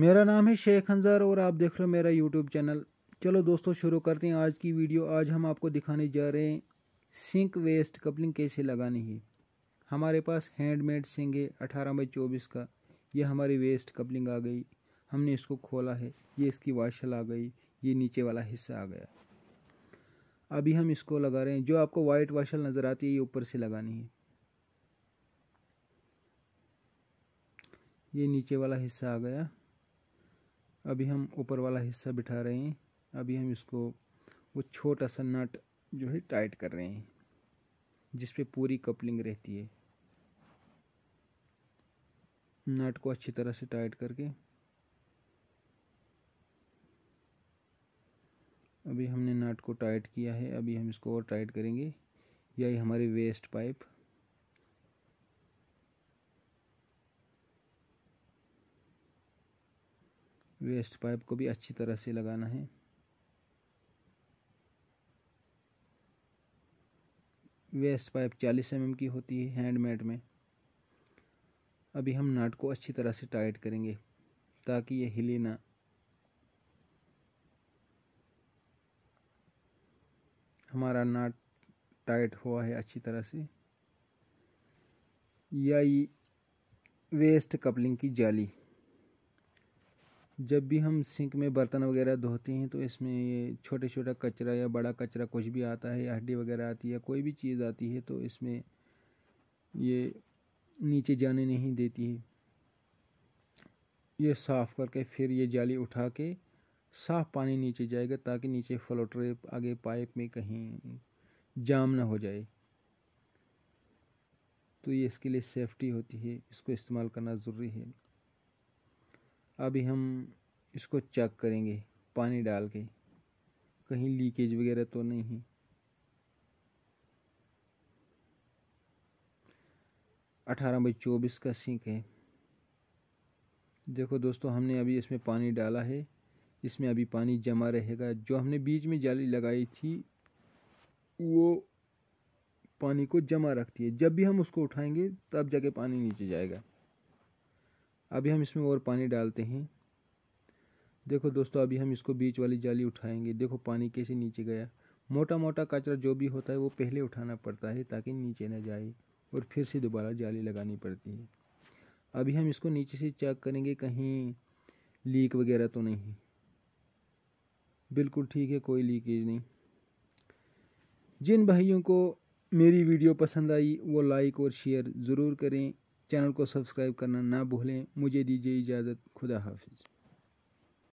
मेरा नाम है शेख अंजर और आप देख रहे हो मेरा यूट्यूब चैनल चलो दोस्तों शुरू करते हैं आज की वीडियो आज हम आपको दिखाने जा रहे हैं सिंक वेस्ट कपलिंग कैसे लगानी है हमारे पास हैंडमेड सिंक है अठारह बाई चौबीस का ये हमारी वेस्ट कपलिंग आ गई हमने इसको खोला है ये इसकी वाशल आ गई ये नीचे वाला हिस्सा आ गया अभी हम इसको लगा रहे हैं जो आपको वाइट वाशल नज़र आती है ये ऊपर से लगानी है ये नीचे वाला हिस्सा आ गया अभी हम ऊपर वाला हिस्सा बिठा रहे हैं अभी हम इसको वो छोटा सा नट जो है टाइट कर रहे हैं जिस पे पूरी कपलिंग रहती है नट को अच्छी तरह से टाइट करके अभी हमने नट को टाइट किया है अभी हम इसको और टाइट करेंगे यही हमारी वेस्ट पाइप वेस्ट पाइप को भी अच्छी तरह से लगाना है वेस्ट पाइप 40 एम mm की होती है हैंडमेड में अभी हम नट को अच्छी तरह से टाइट करेंगे ताकि ये हिले ना हमारा नट टाइट हुआ है अच्छी तरह से या ये वेस्ट कपलिंग की जाली जब भी हम सिंक में बर्तन वगैरह धोते हैं तो इसमें ये छोटे छोटा कचरा या बड़ा कचरा कुछ भी आता है या हड्डी वगैरह आती है कोई भी चीज़ आती है तो इसमें ये नीचे जाने नहीं देती है ये साफ़ करके फिर ये जाली उठा के साफ़ पानी नीचे जाएगा ताकि नीचे फ्लोटर आगे पाइप में कहीं जाम ना हो जाए तो ये इसके लिए सेफ्टी होती है इसको इस्तेमाल करना ज़रूरी है अभी हम इसको चेक करेंगे पानी डाल के कहीं लीकेज वगैरह तो नहीं है अठारह बाई चौबीस का सिंक है देखो दोस्तों हमने अभी इसमें पानी डाला है इसमें अभी पानी जमा रहेगा जो हमने बीच में जाली लगाई थी वो पानी को जमा रखती है जब भी हम उसको उठाएंगे तब जाके पानी नीचे जाएगा अभी हम इसमें और पानी डालते हैं देखो दोस्तों अभी हम इसको बीच वाली जाली उठाएंगे देखो पानी कैसे नीचे गया मोटा मोटा कचरा जो भी होता है वो पहले उठाना पड़ता है ताकि नीचे ना जाए और फिर से दोबारा जाली लगानी पड़ती है अभी हम इसको नीचे से चेक करेंगे कहीं लीक वगैरह तो नहीं बिल्कुल ठीक है कोई लीकेज नहीं जिन भाइयों को मेरी वीडियो पसंद आई वो लाइक और शेयर ज़रूर करें चैनल को सब्सक्राइब करना ना भूलें मुझे दीजिए इजाज़त खुदा हाफिज़